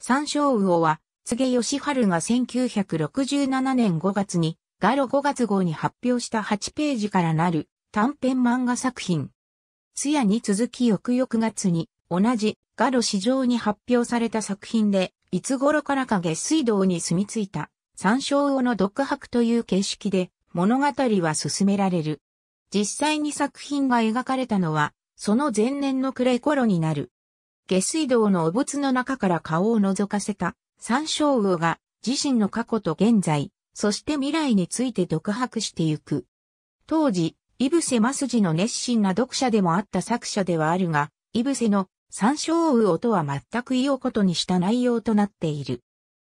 三章魚は、柘義春が1967年5月に、ガロ5月号に発表した8ページからなる短編漫画作品。通夜に続き翌々月に、同じガロ市場に発表された作品で、いつ頃からか下水道に住み着いた、三章魚の独白という形式で、物語は進められる。実際に作品が描かれたのは、その前年の暮れ頃になる。下水道のお物の中から顔を覗かせた、三章魚が、自身の過去と現在、そして未来について独白してゆく。当時、イブセマスジの熱心な読者でもあった作者ではあるが、イブセの三章魚とは全く異をことにした内容となっている。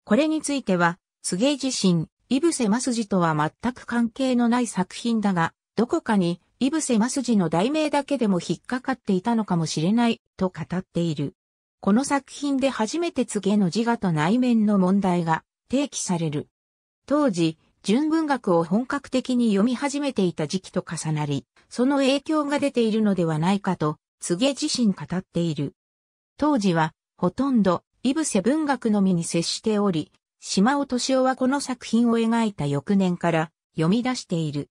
これについては、菅自身、イブセマスジとは全く関係のない作品だが、どこかに、イブセマスジの題名だけでも引っかかっていたのかもしれない、と語っている。この作品で初めて告げの自我と内面の問題が提起される。当時、純文学を本格的に読み始めていた時期と重なり、その影響が出ているのではないかと、告げ自身語っている。当時は、ほとんど、イブセ文学のみに接しており、島尾敏夫はこの作品を描いた翌年から読み出している。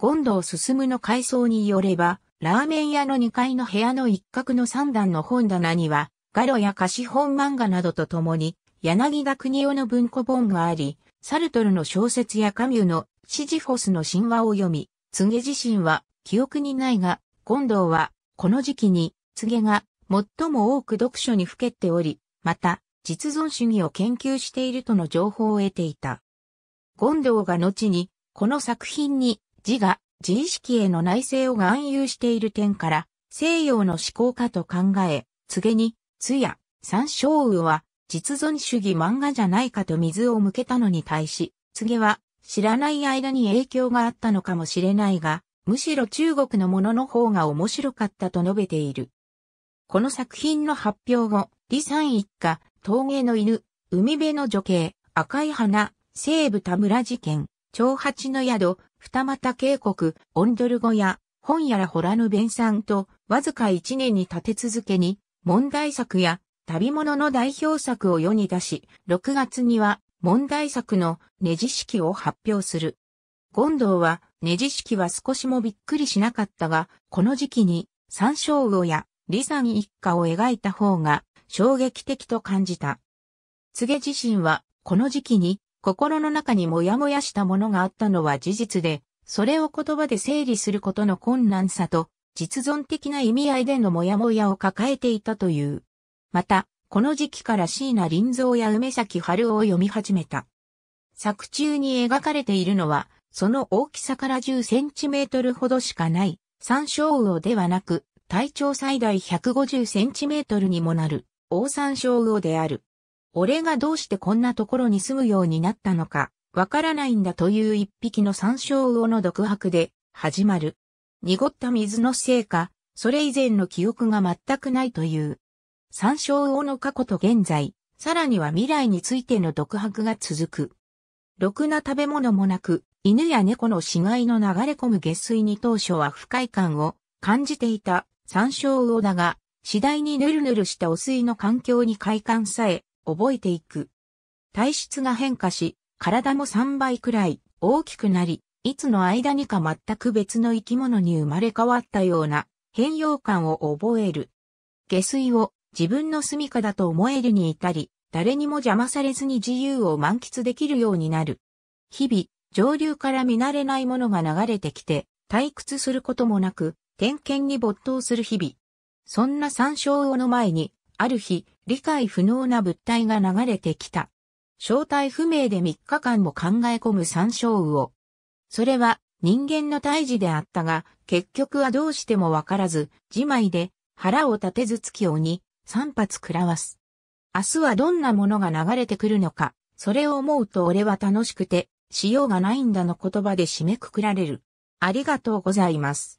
権藤進の回想によれば、ラーメン屋の2階の部屋の一角の3段の本棚には、ガロや貸本漫画などとともに、柳田国夫の文庫本があり、サルトルの小説やカミュのシジフォスの神話を読み、告ゲ自身は記憶にないが、権藤はこの時期に告ゲが最も多く読書にふけており、また実存主義を研究しているとの情報を得ていた。権藤が後にこの作品に自我、自意識への内政を含有している点から、西洋の思考家と考え、告げに、通や、三章雨は、実存主義漫画じゃないかと水を向けたのに対し、告げは、知らない間に影響があったのかもしれないが、むしろ中国のものの方が面白かったと述べている。この作品の発表後、李三一家、陶芸の犬、海辺の女系、赤い花、西部田村事件、長八の宿、二股渓谷、オンドル語や、本やらホラヌ弁さんと、わずか一年に立て続けに、問題作や、旅物の代表作を世に出し、6月には、問題作のネジ式を発表する。権藤は、ネジ式は少しもびっくりしなかったが、この時期に、三章魚や、李山一家を描いた方が、衝撃的と感じた。告自身は、この時期に、心の中にもやもやしたものがあったのは事実で、それを言葉で整理することの困難さと、実存的な意味合いでのもやもやを抱えていたという。また、この時期から椎名林蔵や梅崎春を読み始めた。作中に描かれているのは、その大きさから10センチメートルほどしかない、山椒魚ではなく、体長最大150センチメートルにもなる、大山椒魚である。俺がどうしてこんなところに住むようになったのか、わからないんだという一匹の山椒魚の独白で始まる。濁った水のせいか、それ以前の記憶が全くないという。山椒魚の過去と現在、さらには未来についての独白が続く。ろくな食べ物もなく、犬や猫の死骸の流れ込む下水に当初は不快感を感じていた山椒魚だが、次第にヌルヌルした汚水の環境に快感さえ覚えていく。体質が変化し、体も3倍くらい大きくなり、いつの間にか全く別の生き物に生まれ変わったような変容感を覚える。下水を自分の住処だと思えるに至り、誰にも邪魔されずに自由を満喫できるようになる。日々、上流から見慣れないものが流れてきて、退屈することもなく、点検に没頭する日々。そんな山椒魚の前に、ある日、理解不能な物体が流れてきた。正体不明で3日間も考え込む参照魚。それは人間の胎児であったが、結局はどうしてもわからず、自前で腹を立てずつき鬼、三発食らわす。明日はどんなものが流れてくるのか、それを思うと俺は楽しくて、しようがないんだの言葉で締めくくられる。ありがとうございます。